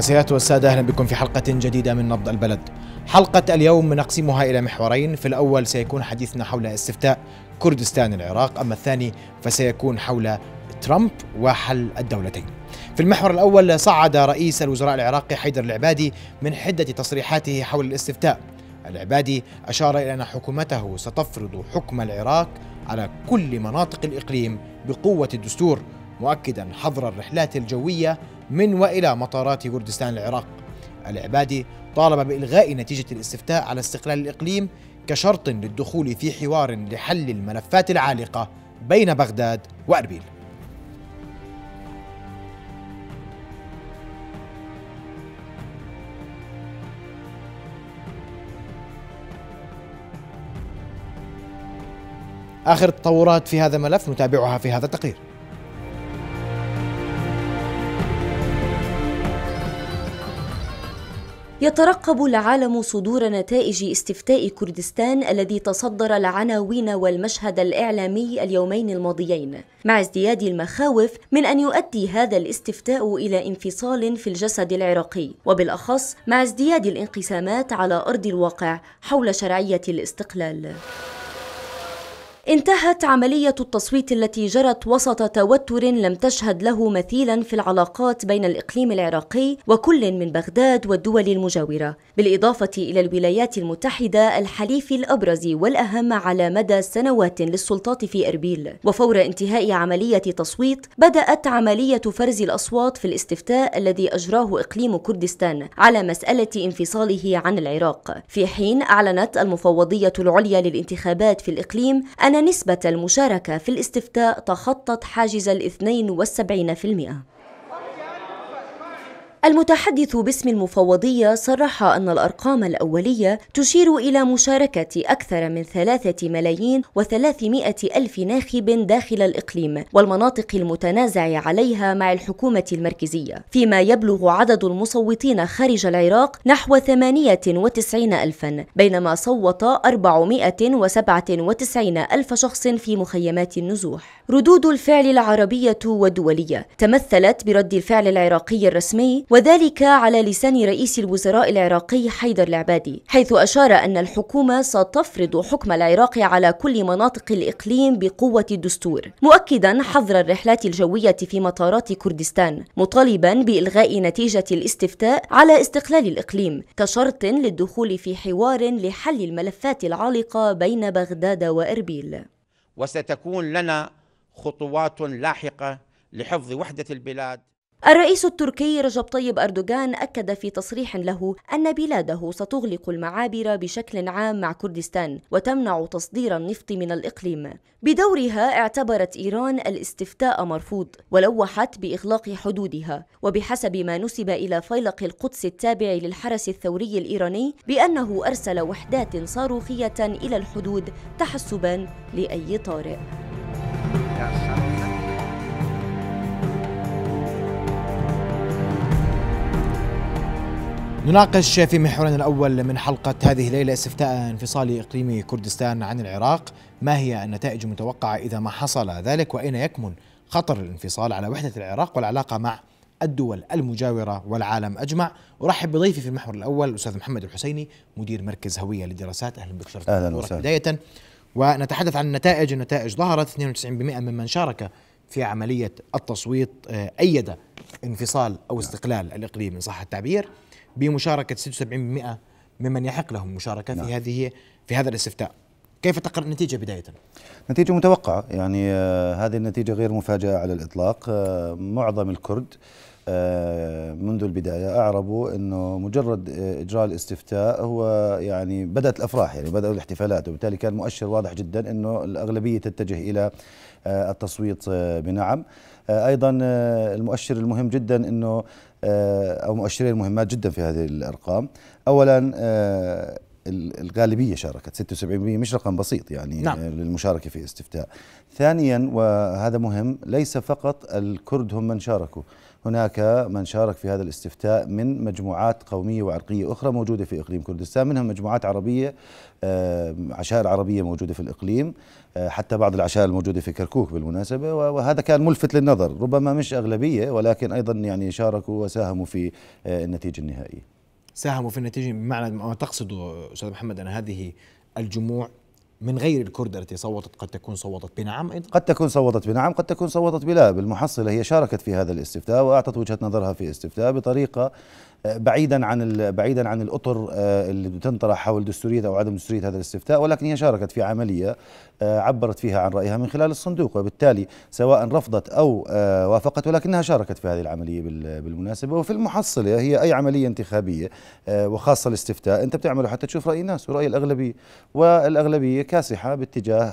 السيدات والسادة أهلا بكم في حلقة جديدة من نبض البلد حلقة اليوم نقسمها إلى محورين في الأول سيكون حديثنا حول استفتاء كردستان العراق أما الثاني فسيكون حول ترامب وحل الدولتين في المحور الأول صعد رئيس الوزراء العراقي حيدر العبادي من حدة تصريحاته حول الاستفتاء العبادي أشار إلى أن حكومته ستفرض حكم العراق على كل مناطق الإقليم بقوة الدستور مؤكدا حظر الرحلات الجوية من وإلى مطارات كردستان العراق العبادي طالب بإلغاء نتيجة الاستفتاء على استقلال الإقليم كشرط للدخول في حوار لحل الملفات العالقة بين بغداد وأربيل آخر التطورات في هذا الملف نتابعها في هذا التقرير يترقب العالم صدور نتائج استفتاء كردستان الذي تصدر العناوين والمشهد الإعلامي اليومين الماضيين مع ازدياد المخاوف من أن يؤدي هذا الاستفتاء إلى انفصال في الجسد العراقي وبالأخص مع ازدياد الانقسامات على أرض الواقع حول شرعية الاستقلال انتهت عملية التصويت التي جرت وسط توتر لم تشهد له مثيلا في العلاقات بين الإقليم العراقي وكل من بغداد والدول المجاورة بالإضافة إلى الولايات المتحدة الحليف الأبرز والأهم على مدى سنوات للسلطات في أربيل وفور انتهاء عملية تصويت بدأت عملية فرز الأصوات في الاستفتاء الذي أجراه إقليم كردستان على مسألة انفصاله عن العراق في حين أعلنت المفوضية العليا للانتخابات في الإقليم أن أن نسبة المشاركة في الاستفتاء تخطت حاجز الإثنين والسبعين في المئة المتحدث باسم المفوضية صرح أن الأرقام الأولية تشير إلى مشاركة أكثر من ثلاثة ملايين وثلاثمائة ألف ناخب داخل الإقليم والمناطق المتنازع عليها مع الحكومة المركزية فيما يبلغ عدد المصوتين خارج العراق نحو وتسعين ألفا بينما صوت وتسعين ألف شخص في مخيمات النزوح ردود الفعل العربية والدولية تمثلت برد الفعل العراقي الرسمي وذلك على لسان رئيس الوزراء العراقي حيدر العبادي حيث أشار أن الحكومة ستفرض حكم العراق على كل مناطق الإقليم بقوة الدستور مؤكدا حظر الرحلات الجوية في مطارات كردستان مطالبا بإلغاء نتيجة الاستفتاء على استقلال الإقليم كشرط للدخول في حوار لحل الملفات العالقة بين بغداد وإربيل وستكون لنا خطوات لاحقة لحفظ وحدة البلاد الرئيس التركي رجب طيب أردوغان أكد في تصريح له أن بلاده ستغلق المعابر بشكل عام مع كردستان وتمنع تصدير النفط من الإقليم بدورها اعتبرت إيران الاستفتاء مرفوض ولوحت بإغلاق حدودها وبحسب ما نسب إلى فيلق القدس التابع للحرس الثوري الإيراني بأنه أرسل وحدات صاروخية إلى الحدود تحسبا لأي طارئ نناقش في محورنا الأول من حلقة هذه الليلة استفتاء انفصال إقليمي كردستان عن العراق ما هي النتائج المتوقعة إذا ما حصل ذلك وأين يكمن خطر الانفصال على وحدة العراق والعلاقة مع الدول المجاورة والعالم أجمع أرحب بضيفي في المحور الأول الأستاذ محمد الحسيني مدير مركز هوية للدراسات أهلا بك أهلا وسهلا بداية ونتحدث عن النتائج النتائج ظهرت 92% ممن شارك في عملية التصويت آه، أيد انفصال أو استقلال الإقليم إن صح التعبير بمشاركه 76% ممن يحق لهم مشاركه نعم. في هذه في هذا الاستفتاء. كيف تقرا النتيجه بدايه؟ نتيجه متوقعه، يعني آه هذه النتيجه غير مفاجاه على الاطلاق، آه معظم الكرد آه، منذ البدايه اعربوا انه مجرد آه، اجراء الاستفتاء هو يعني بدات الافراح يعني بداوا الاحتفالات وبالتالي كان مؤشر واضح جدا انه الاغلبيه تتجه الى آه، التصويت بنعم ايضا المؤشر المهم جدا انه آه، أو مؤشرين مهمات جدا في هذه الأرقام أولا آه، الغالبيه شاركت 76% مش رقم بسيط يعني نعم. آه، للمشاركه في استفتاء. ثانيا وهذا مهم ليس فقط الكرد هم من شاركوا، هناك من شارك في هذا الاستفتاء من مجموعات قوميه وعرقيه اخرى موجوده في اقليم كردستان، منهم مجموعات عربيه آه، عشائر عربيه موجوده في الاقليم، آه، حتى بعض العشائر الموجوده في كركوك بالمناسبه وهذا كان ملفت للنظر، ربما مش اغلبيه ولكن ايضا يعني شاركوا وساهموا في النتيجه النهائيه. ساهموا في النتيجه بمعنى ما تقصده استاذ محمد ان هذه الجموع من غير الكرد التي صوتت قد تكون صوتت بنعم ايضا قد تكون صوتت بنعم قد تكون صوتت بلا بالمحصله هي شاركت في هذا الاستفتاء واعطت وجهه نظرها في استفتاء بطريقه بعيدا عن بعيدا عن الاطر آه، اللي بتنطرح حول دستوريه او عدم دستوريه هذا الاستفتاء ولكن هي شاركت في عمليه آه، عبرت فيها عن رايها من خلال الصندوق وبالتالي سواء رفضت او آه، وافقت ولكنها شاركت في هذه العمليه بالمناسبه وفي المحصله هي اي عمليه انتخابيه وخاصه الاستفتاء انت بتعمله حتى تشوف راي الناس وراي الاغلبيه والاغلبيه كاسحه باتجاه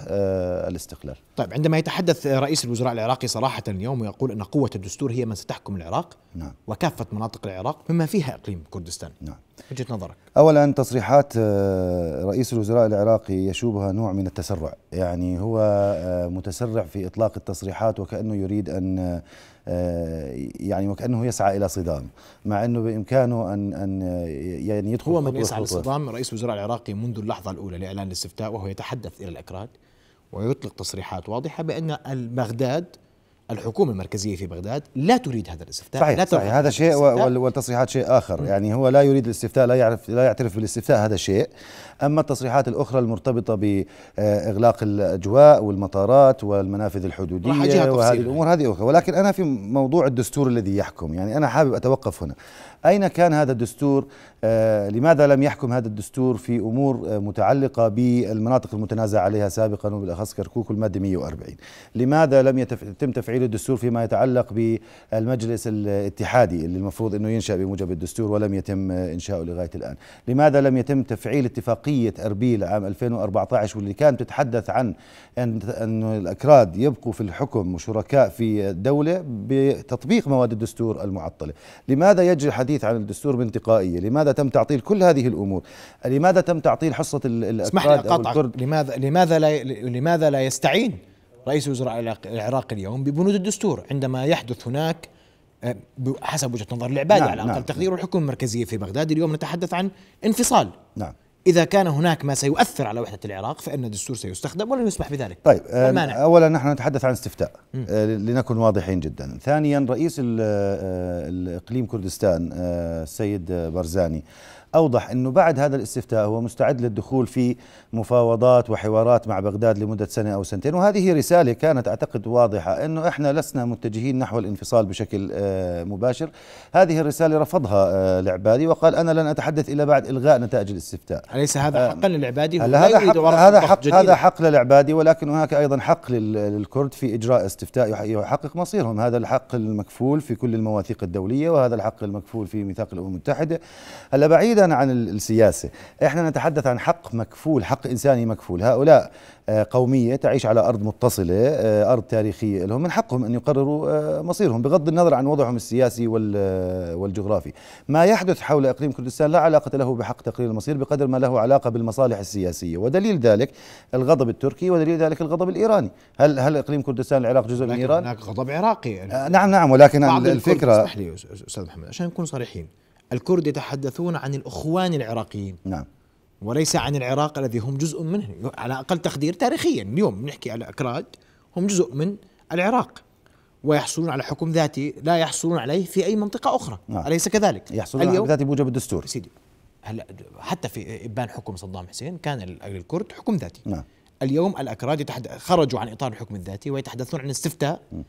الاستقلال. طيب عندما يتحدث رئيس الوزراء العراقي صراحه اليوم ويقول ان قوه الدستور هي من ستحكم العراق نعم. وكافه مناطق العراق مما فيه فيها إقليم كردستان نعم وجهة نظرك أولا تصريحات آه، رئيس الوزراء العراقي يشوبها نوع من التسرع يعني هو آه، متسرع في إطلاق التصريحات وكأنه يريد أن آه، يعني وكأنه يسعى إلى صدام مع أنه بإمكانه أن أن يعني يدخل هو من يسعى للصدام رئيس الوزراء العراقي منذ اللحظة الأولى لإعلان الاستفتاء وهو يتحدث إلى الأكراد ويطلق تصريحات واضحة بأن بغداد الحكومه المركزيه في بغداد لا تريد هذا الاستفتاء صحيح, لا صحيح هذا شيء والتصريحات شيء اخر م. يعني هو لا يريد الاستفتاء لا يعرف لا يعترف بالاستفتاء هذا شيء اما التصريحات الاخرى المرتبطه باغلاق الاجواء والمطارات والمنافذ الحدوديه وهذه الامور هذه اخرى ولكن انا في موضوع الدستور الذي يحكم يعني انا حابب اتوقف هنا أين كان هذا الدستور آه، لماذا لم يحكم هذا الدستور في أمور آه، متعلقة بالمناطق المتنازع عليها سابقا وبالأخص كركوك والمادة 140 لماذا لم يتم تفعيل الدستور فيما يتعلق بالمجلس الاتحادي اللي المفروض أنه ينشأ بموجب الدستور ولم يتم آه، إنشاؤه لغاية الآن لماذا لم يتم تفعيل اتفاقية أربيل عام 2014 واللي كانت تتحدث عن أن الأكراد يبقوا في الحكم وشركاء في الدولة بتطبيق مواد الدستور المعطلة لماذا يجري الحديث عن الدستور بانتقائية لماذا تم تعطيل كل هذه الأمور لماذا تم تعطيل حصة اسمح لي أقاطعك لماذا, لماذا, لا لماذا لا يستعين رئيس وزراء العراق اليوم ببنود الدستور عندما يحدث هناك آه، حسب وجهة نظر العبادة نعم على نعم، أقل نعم تقدير نعم الحكومة المركزية في بغداد اليوم نتحدث عن انفصال نعم إذا كان هناك ما سيؤثر على وحدة العراق فإن الدستور سيستخدم ولن يسمح بذلك طيب المانع. آه، أولا نحن نتحدث عن استفتاء م. آه، لنكن واضحين جدا ثانيا رئيس الإقليم آه، كردستان السيد برزاني أوضح أنه بعد هذا الاستفتاء هو مستعد للدخول في مفاوضات وحوارات مع بغداد لمدة سنة أو سنتين وهذه رسالة كانت أعتقد واضحة أنه إحنا لسنا متجهين نحو الانفصال بشكل آه، مباشر هذه الرسالة رفضها العبادي آه، وقال أنا لن أتحدث إلا بعد إلغاء نتائج الاستفتاء أليس هذا آه، حقا للعبادي؟ هذا حق هذا حق هذا حق للعبادي ولكن هناك أيضا حق للكرد في إجراء استفتاء يحقق مصيرهم هذا الحق المكفول في كل المواثيق الدولية وهذا الحق المكفول في ميثاق الأمم المتحدة هلا بعيد بعيدا عن السياسة احنا نتحدث عن حق مكفول حق إنساني مكفول هؤلاء آه، قومية تعيش على أرض متصلة آه، أرض تاريخية لهم من حقهم أن يقرروا آه، مصيرهم بغض النظر عن وضعهم السياسي والجغرافي ما يحدث حول إقليم كردستان لا علاقة له بحق تقرير المصير بقدر ما له علاقة بالمصالح السياسية ودليل ذلك الغضب التركي ودليل ذلك الغضب الإيراني هل هل إقليم كردستان العراق جزء من إيران؟ هناك غضب عراقي يعني نعم نعم ولكن الفكرة اسمح لي أستاذ محمد عشان نكون صريحين الكرد يتحدثون عن الأخوان العراقيين نعم وليس عن العراق الذي هم جزء منه على أقل تقدير تاريخيا اليوم نحكي على أكراد هم جزء من العراق ويحصلون على حكم ذاتي لا يحصلون عليه في أي منطقة أخرى نعم. أليس كذلك؟ يحصلون على ذاتي بوجب الدستور سيدي هلا حتى في إبان حكم صدام حسين كان الكرد حكم ذاتي نعم. اليوم الأكراد خرجوا عن إطار الحكم الذاتي ويتحدثون عن استفتاء م.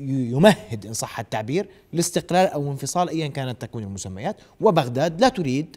يمهد إن صح التعبير لاستقلال أو انفصال أيا كانت تكون المسميات وبغداد لا تريد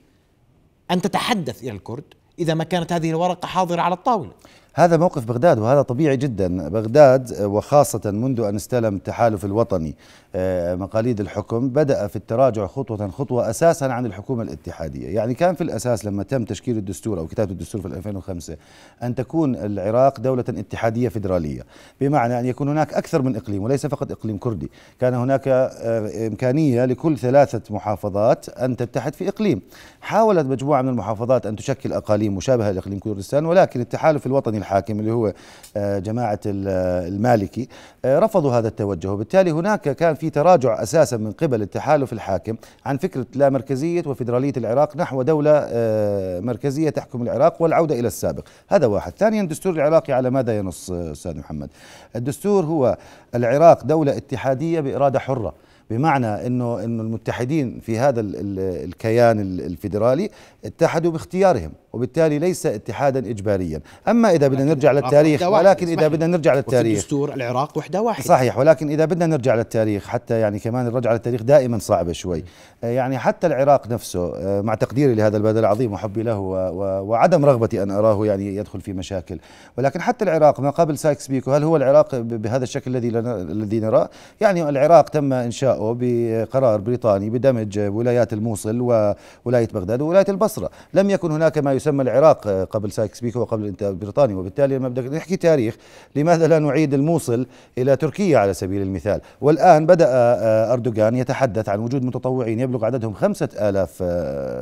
أن تتحدث إلى الكرد إذا ما كانت هذه الورقة حاضرة على الطاولة هذا موقف بغداد وهذا طبيعي جدا بغداد آه، وخاصة منذ أن استلم التحالف الوطني آه، مقاليد الحكم بدأ في التراجع خطوة خطوة أساسا عن الحكومة الاتحادية يعني كان في الأساس لما تم تشكيل الدستور أو كتابة الدستور في 2005 أن تكون العراق دولة اتحادية فيدرالية بمعنى أن يكون هناك أكثر من إقليم وليس فقط إقليم كردي كان هناك آه، إمكانية لكل ثلاثة محافظات أن تتحد في إقليم حاولت مجموعة من المحافظات أن تشكل أقاليم مشابهة لإقليم كردستان ولكن التحالف الوطني الحاكم اللي هو آه، جماعة آه، المالكي آه، رفضوا هذا التوجه وبالتالي هناك كان في تراجع أساسا من قبل التحالف الحاكم عن فكرة لا مركزية وفيدرالية العراق نحو دولة مركزية تحكم العراق والعودة إلى السابق هذا واحد ثانيا الدستور العراقي على ماذا ينص أستاذ محمد الدستور هو العراق دولة اتحادية بإرادة حرة بمعنى انه انه المتحدين في هذا الكيان الفيدرالي اتحدوا باختيارهم وبالتالي ليس اتحادا اجباريا اما اذا بدنا نرجع للتاريخ ولكن اذا بدنا نرجع للتاريخ دستور العراق وحده واحده صحيح ولكن اذا بدنا نرجع للتاريخ حتى يعني كمان الرجعه للتاريخ دائما صعبه شوي آه، يعني حتى العراق نفسه آه، مع تقديري لهذا البلد العظيم وحبي له وعدم رغبتي ان اراه يعني يدخل في مشاكل ولكن حتى العراق ما قبل سايكس بيكو هل هو العراق بهذا الشكل الذي الذي نراه يعني العراق تم انشاء إجراءه بقرار بريطاني بدمج ولايات الموصل وولاية بغداد وولاية البصرة لم يكن هناك ما يسمى العراق قبل سايكس بيكو وقبل بريطانيا وبالتالي لما بدك نحكي تاريخ لماذا لا نعيد الموصل إلى تركيا على سبيل المثال والآن بدأ أردوغان يتحدث عن وجود متطوعين يبلغ عددهم خمسة آلاف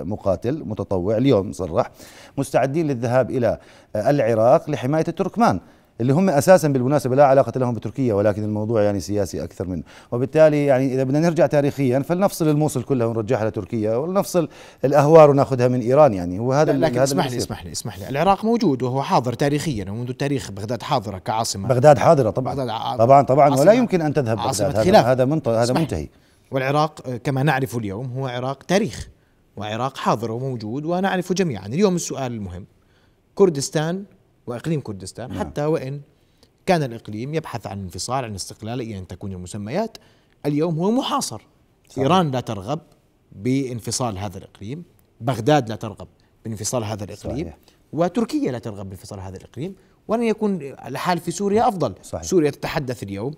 مقاتل متطوع اليوم صرح مستعدين للذهاب إلى العراق لحماية التركمان اللي هم اساسا بالمناسبه لا علاقه لهم بتركيا ولكن الموضوع يعني سياسي اكثر منه وبالتالي يعني اذا بدنا نرجع تاريخيا فلنفصل الموصل كلها ونرجعها لتركيا ولنفصل الاهوار وناخذها من ايران يعني هو هذا لكن هذا اسمح لي اسمح لي اسمح لي العراق موجود وهو حاضر تاريخيا ومنذ التاريخ بغداد حاضره كعاصمه بغداد حاضره طبعا بغداد طبعا طبعا ولا يمكن ان تذهب بغداد هذا هذا, منط... هذا منتهي والعراق كما نعرف اليوم هو عراق تاريخ وعراق حاضر وموجود ونعرف جميعا اليوم السؤال المهم كردستان وإقليم كردستان نعم. حتى وإن كان الإقليم يبحث عن انفصال عن استقلال أيا يعني تكون المسميات اليوم هو محاصر صحيح. إيران لا ترغب بانفصال هذا الإقليم بغداد لا ترغب بانفصال هذا الإقليم صحيح. وتركيا لا ترغب بانفصال هذا الإقليم ولن يكون الحال في سوريا أفضل صحيح. سوريا تتحدث اليوم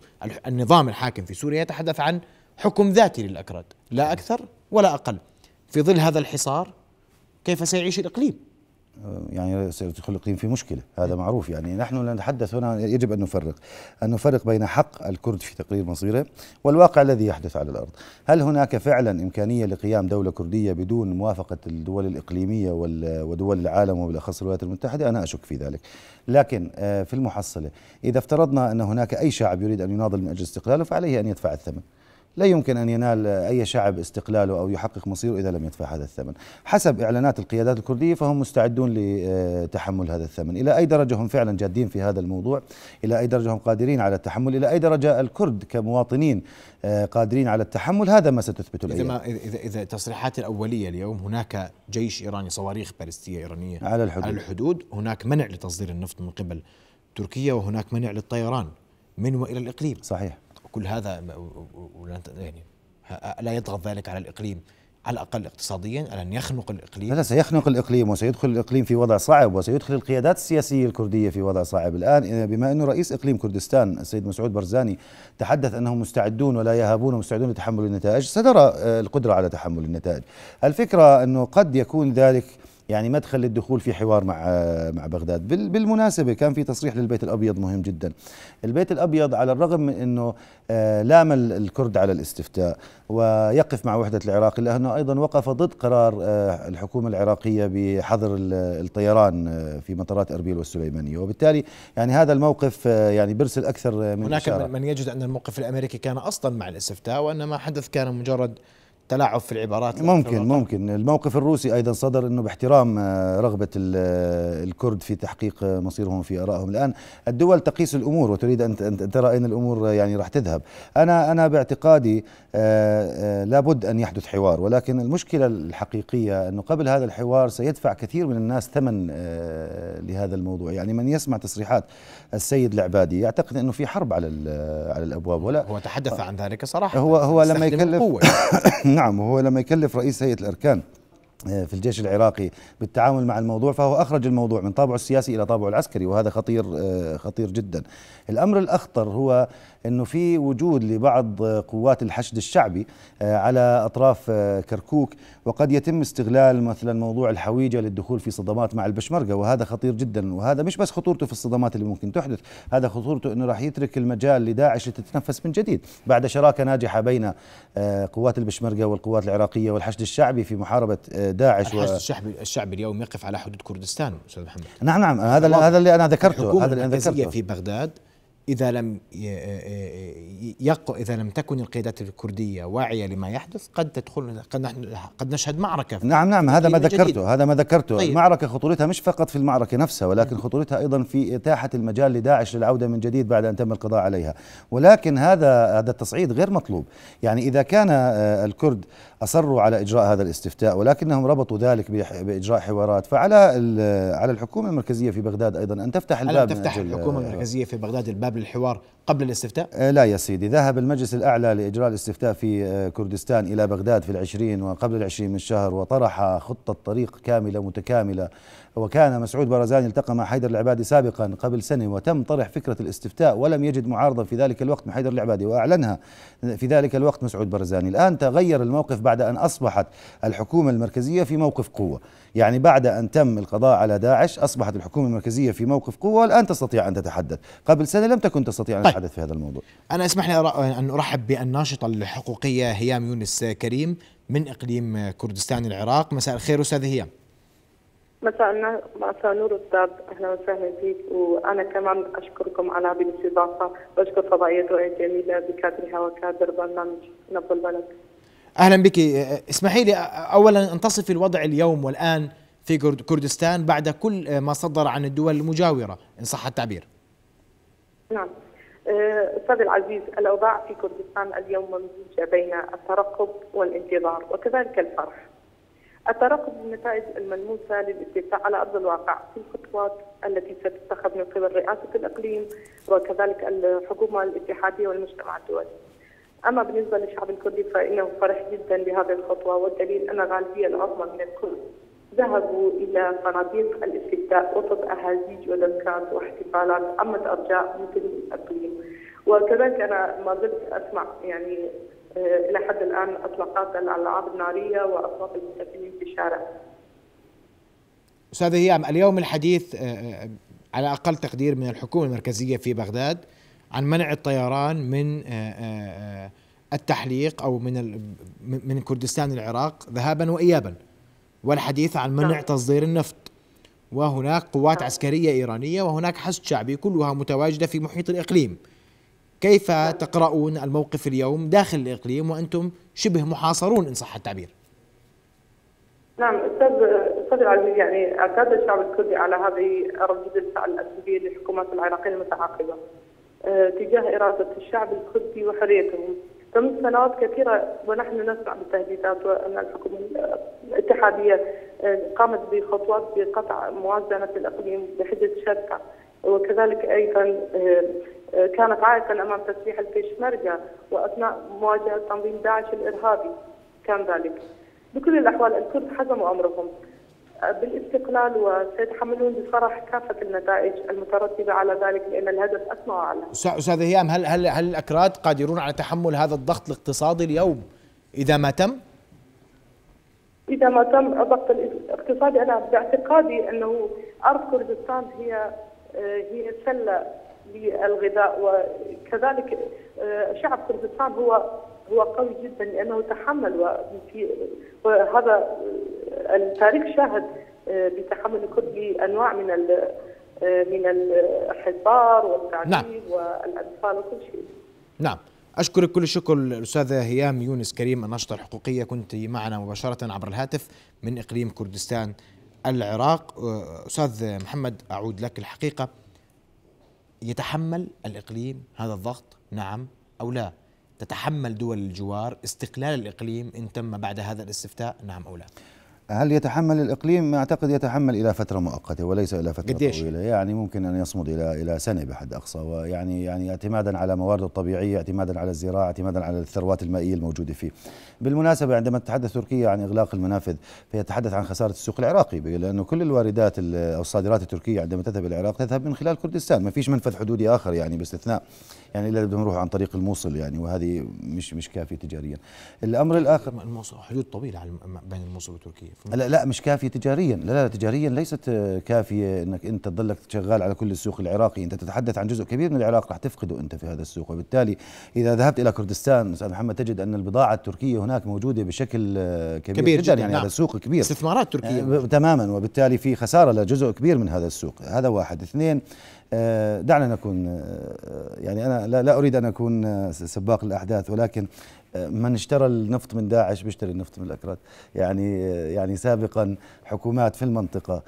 النظام الحاكم في سوريا يتحدث عن حكم ذاتي للأكراد لا أكثر ولا أقل في ظل هذا الحصار كيف سيعيش الإقليم يعني سيخلقين في مشكلة هذا معروف يعني نحن نتحدث هنا يجب أن نفرق أن نفرق بين حق الكرد في تقرير مصيره والواقع الذي يحدث على الأرض هل هناك فعلا إمكانية لقيام دولة كردية بدون موافقة الدول الإقليمية ودول العالم وبالأخص الولايات المتحدة أنا أشك في ذلك لكن آه، في المحصلة إذا افترضنا أن هناك أي شعب يريد أن يناضل من أجل استقلاله فعليه أن يدفع الثمن لا يمكن أن ينال أي شعب استقلاله أو يحقق مصيره إذا لم يدفع هذا الثمن حسب إعلانات القيادات الكردية فهم مستعدون لتحمل هذا الثمن إلى أي درجة هم فعلا جادين في هذا الموضوع إلى أي درجة هم قادرين على التحمل إلى أي درجة الكرد كمواطنين آه، قادرين على التحمل هذا ما ستثبته الأيام إذا, إذا, إذا التصريحات الأولية اليوم هناك جيش إيراني صواريخ باليستية إيرانية على الحدود. على الحدود هناك منع لتصدير النفط من قبل تركيا وهناك منع للطيران من والى الاقليم صحيح كل هذا يعني لا يضغط ذلك على الإقليم على الأقل اقتصاديا أن يخنق الإقليم لا سيخنق الإقليم وسيدخل الإقليم في وضع صعب وسيدخل القيادات السياسية الكردية في وضع صعب الآن بما أنه رئيس إقليم كردستان السيد مسعود برزاني تحدث أنهم مستعدون ولا يهابون ومستعدون لتحمل النتائج سترى آه، القدرة على تحمل النتائج الفكرة أنه قد يكون ذلك يعني مدخل للدخول في حوار مع مع بغداد بالمناسبه كان في تصريح للبيت الابيض مهم جدا البيت الابيض على الرغم من انه آه، لام الكرد على الاستفتاء ويقف مع وحده العراق لانه ايضا وقف ضد قرار آه، الحكومه العراقيه بحظر الطيران آه، في مطارات اربيل والسليمانيه وبالتالي يعني هذا الموقف يعني بيرسل اكثر من هناك من يجد ان الموقف الامريكي كان اصلا مع الاستفتاء وان ما حدث كان مجرد تلاعب في العبارات ممكن في ممكن الموقف الروسي ايضا صدر انه باحترام آه، رغبه آه، الكرد في تحقيق آه، مصيرهم في ارائهم الان الدول تقيس الامور وتريد ان ترى اين الامور يعني راح تذهب انا انا باعتقادي لابد ان يحدث حوار ولكن المشكله الحقيقيه انه قبل هذا الحوار سيدفع كثير من الناس ثمن لهذا الموضوع يعني من يسمع تصريحات السيد العبادي يعتقد انه في حرب على على الابواب ولا هو تحدث عن ذلك صراحه هو هو لما يكلف نعم وهو لما يكلف رئيس هيئة الأركان آه، في الجيش العراقي بالتعامل مع الموضوع فهو اخرج الموضوع من طابعه السياسي الى طابعه العسكري وهذا خطير آه، خطير جدا. الامر الاخطر هو انه في وجود لبعض قوات الحشد الشعبي آه، على اطراف آه، كركوك وقد يتم استغلال مثلا موضوع الحويجه للدخول في صدمات مع البشمركه وهذا خطير جدا وهذا مش بس خطورته في الصدمات اللي ممكن تحدث هذا خطورته انه راح يترك المجال لداعش لتتنفس من جديد بعد شراكه ناجحه بين آه، قوات البشمركه والقوات العراقيه والحشد الشعبي في محاربه داعش الحشد و... الشعبي الشعبي اليوم يقف على حدود كردستان استاذ محمد نعم نعم هذا هذا اللي انا ذكرته هذا اللي انا ذكرته في بغداد إذا لم يق... إذا لم تكن القيادات الكردية واعية لما يحدث قد تدخل قد نحن قد نشهد معركة نعم نعم هذا ما ذكرته هذا ما ذكرته طيب. المعركة خطورتها مش فقط في المعركة نفسها ولكن نعم. خطورتها أيضا في إتاحة المجال لداعش للعودة من جديد بعد أن تم القضاء عليها ولكن هذا هذا التصعيد غير مطلوب يعني إذا كان آه، الكرد أصروا على إجراء هذا الاستفتاء ولكنهم ربطوا ذلك بإجراء حوارات فعلى على الحكومة المركزية في بغداد أيضا أن تفتح الباب تفتح الحكومة آه، المركزية في بغداد الباب قبل الحوار قبل الاستفتاء؟ آه، لا يا سيدي ذهب المجلس الأعلى لإجراء الاستفتاء في آه، كردستان إلى بغداد في العشرين وقبل العشرين من الشهر وطرح خطة طريق كاملة متكاملة وكان مسعود برزان التقى مع حيدر العبادي سابقا قبل سنة وتم طرح فكرة الاستفتاء ولم يجد معارضة في ذلك الوقت من حيدر العبادي وأعلنها في ذلك الوقت مسعود برزاني الآن تغير الموقف بعد أن أصبحت الحكومة المركزية في موقف قوة يعني بعد أن تم القضاء على داعش أصبحت الحكومة المركزية في موقف قوة والآن تستطيع أن تتحدث قبل سنة لم تكن تستطيع أن طيب. حدث في هذا الموضوع أنا اسمح لي أن أرحب بالناشطة الحقوقية هيام يونس كريم من إقليم كردستان العراق مساء الخير أستاذ هيام مساء مساء نور استاذ اهلا وسهلا فيك وانا كمان اشكركم على هذه الاستضافه واشكر فضائيه رؤيه جميله بكادرها وكادر برنامج نبض البلد. اهلا بك اسمحي لي اولا ان تصفي الوضع اليوم والان في كردستان بعد كل ما صدر عن الدول المجاوره ان صح التعبير. نعم أستاذ أه، العزيز الأوضاع في كردستان اليوم ممزوجة بين الترقب والانتظار وكذلك الفرح الترقب بالنتائج الملموسة للاتفاق على أرض الواقع في الخطوات التي ستتخذ من قبل رئاسة الإقليم وكذلك الحكومة الاتحادية والمجتمع الدولي أما بالنسبة للشعب الكردي فإنه فرح جدا بهذه الخطوة والدليل أن الغالبية العظمى من الكرد ذهبوا إلى صناديق الاستفتاء وسط أهازيج وذكرات واحتفالات عمت أرجاء مثل الاقليم وكذلك أنا ما زلت أسمع يعني آه، إلى حد الآن إطلاقات الألعاب النارية وأصوات المحتفلين في الشارع أستاذة هيام اليوم الحديث آه، آه، على أقل تقدير من الحكومة المركزية في بغداد عن منع الطيران من التحليق أو من من كردستان العراق ذهابا وإيابا والحديث عن منع نعم. تصدير النفط وهناك قوات نعم. عسكرية إيرانية وهناك حشد شعبي كلها متواجدة في محيط الإقليم كيف تقرؤون الموقف اليوم داخل الإقليم وأنتم شبه محاصرون إن صح التعبير نعم استاذ استاذ العزيز يعني اعتاد الشعب الكردي على هذه ردود الفعل الاسيبيه للحكومات العراقيه المتعاقبه أه، تجاه اراده الشعب الكردي وحريته تم سنوات كثيرة ونحن نسمع بالتهديدات وأن الحكومة الاتحادية آه، قامت بخطوات بقطع موازنة الإقليم بحجة شركة وكذلك أيضا آه، آه، كانت عائقا أمام تسليح البيشمركة وأثناء مواجهة تنظيم داعش الإرهابي كان ذلك بكل الأحوال الكرد حزموا أمرهم بالاستقلال وسيتحملون بصراحه كافه النتائج المترتبه على ذلك لان الهدف اسمى واعلى. استاذ هيام هل هل هل الاكراد قادرون على تحمل هذا الضغط الاقتصادي اليوم اذا ما تم؟ اذا ما تم الضغط الاقتصادي انا باعتقادي انه ارض كردستان هي آه، هي سله للغذاء وكذلك آه، شعب كردستان هو هو قوي جدا لانه تحمل وفي وهذا التاريخ شاهد آه، بتحمل كل انواع من آه، من الحصار والتعذيب نعم. والاطفال وكل شيء. نعم. أشكرك كل الشكر الأستاذة هيام يونس كريم الناشطة الحقوقية كنت معنا مباشرة عبر الهاتف من إقليم كردستان العراق أستاذ محمد أعود لك الحقيقة يتحمل الإقليم هذا الضغط نعم أو لا تتحمل دول الجوار استقلال الإقليم إن تم بعد هذا الاستفتاء نعم أو لا هل يتحمل الإقليم؟ أعتقد يتحمل إلى فترة مؤقتة وليس إلى فترة قديش؟ طويلة يعني ممكن أن يصمد إلى إلى سنة بحد أقصى ويعني يعني اعتمادا على موارده الطبيعية اعتمادا على الزراعة اعتمادا على الثروات المائية الموجودة فيه بالمناسبة عندما تتحدث تركيا عن إغلاق المنافذ فيتحدث عن خسارة السوق العراقي لأنه كل الواردات أو الصادرات التركية عندما تذهب إلى العراق تذهب من خلال كردستان ما فيش منفذ حدودي آخر يعني باستثناء يعني الا بدنا نروح عن طريق الموصل يعني وهذه مش مش كافيه تجاريا الامر الاخر الموصل حدود طويله على بين الموصل وتركيا لا لا مش كافيه تجاريا لا لا تجاريا ليست كافيه انك انت تضلك شغال على كل السوق العراقي انت تتحدث عن جزء كبير من العراق راح تفقده انت في هذا السوق وبالتالي اذا ذهبت الى كردستان استاذ محمد تجد ان البضاعه التركيه هناك موجوده بشكل كبير, كبير جدا, جداً يعني نعم. هذا سوق كبير استثمارات تركيه آه، تماما وبالتالي في خساره لجزء كبير من هذا السوق هذا واحد اثنين آه، دعنا نكون آه، يعني انا لا, اريد ان اكون آه، سباق الاحداث ولكن من اشترى النفط من داعش بيشتري النفط من الاكراد يعني يعني سابقا حكومات في المنطقه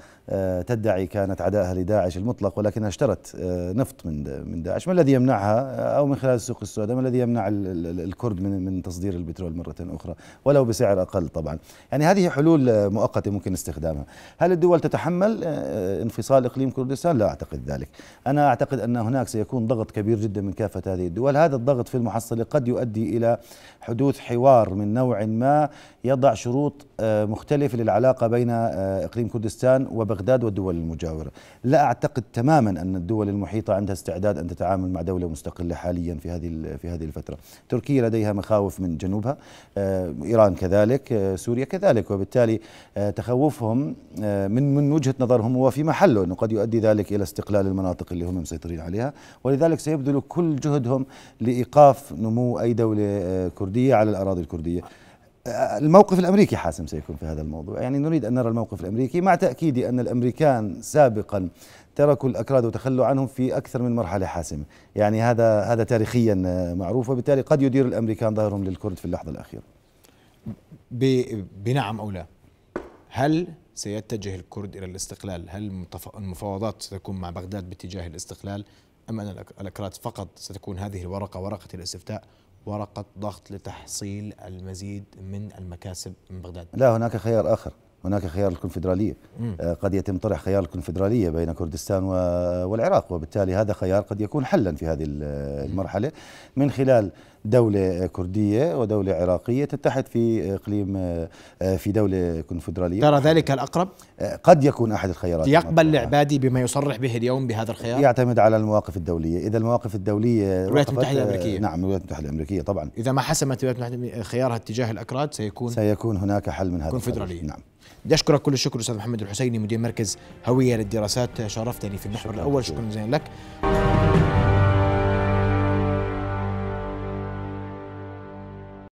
تدعي كانت عداءها لداعش المطلق ولكنها اشترت آه، نفط من من داعش ما الذي يمنعها آه، او من خلال السوق السوداء ما الذي يمنع الكرد من من تصدير البترول مره اخرى ولو بسعر اقل طبعا يعني هذه حلول آه، مؤقته ممكن استخدامها هل الدول تتحمل انفصال اقليم كردستان لا اعتقد ذلك انا اعتقد ان هناك سيكون ضغط كبير جدا من كافه هذه الدول هذا الضغط في المحصله قد يؤدي الى حدوث حوار من نوع ما يضع شروط مختلفه للعلاقه بين اقليم كردستان وبغداد بغداد والدول المجاورة لا أعتقد تماما أن الدول المحيطة عندها استعداد أن تتعامل مع دولة مستقلة حاليا في هذه في هذه الفترة تركيا لديها مخاوف من جنوبها آه، إيران كذلك آه، سوريا كذلك وبالتالي آه، تخوفهم من من وجهة نظرهم هو في محله أنه قد يؤدي ذلك إلى استقلال المناطق اللي هم مسيطرين عليها ولذلك سيبذلوا كل جهدهم لإيقاف نمو أي دولة كردية على الأراضي الكردية الموقف الامريكي حاسم سيكون في هذا الموضوع، يعني نريد ان نرى الموقف الامريكي مع تاكيدي ان الامريكان سابقا تركوا الاكراد وتخلوا عنهم في اكثر من مرحله حاسمه، يعني هذا هذا تاريخيا معروف وبالتالي قد يدير الامريكان ظهرهم للكرد في اللحظه الاخيره. بنعم او لا هل سيتجه الكرد الى الاستقلال؟ هل المفاوضات ستكون مع بغداد باتجاه الاستقلال؟ ام ان الاكراد فقط ستكون هذه الورقه ورقه الاستفتاء ورقة ضغط لتحصيل المزيد من المكاسب من بغداد لا هناك خيار آخر هناك خيار الكونفدرالية آه، قد يتم طرح خيار الكونفدرالية بين كردستان والعراق وبالتالي هذا خيار قد يكون حلا في هذه المرحلة من خلال دولة كردية ودولة عراقية تتحد في إقليم آه، في دولة كونفدرالية ترى ذلك الأقرب؟ آه، قد يكون أحد الخيارات يقبل العبادي بما يصرح به اليوم بهذا الخيار؟ يعتمد على المواقف الدولية إذا المواقف الدولية الولايات المتحدة آه، الأمريكية نعم الولايات المتحدة الأمريكية طبعا إذا ما حسمت الولايات المتحدة خيارها اتجاه الأكراد سيكون سيكون هناك حل من هذا كونفدرالية نعم بدي اشكرك كل الشكر استاذ محمد الحسيني مدير مركز هويه للدراسات شرفتني يعني في المحور الاول شكرا جزيلا لك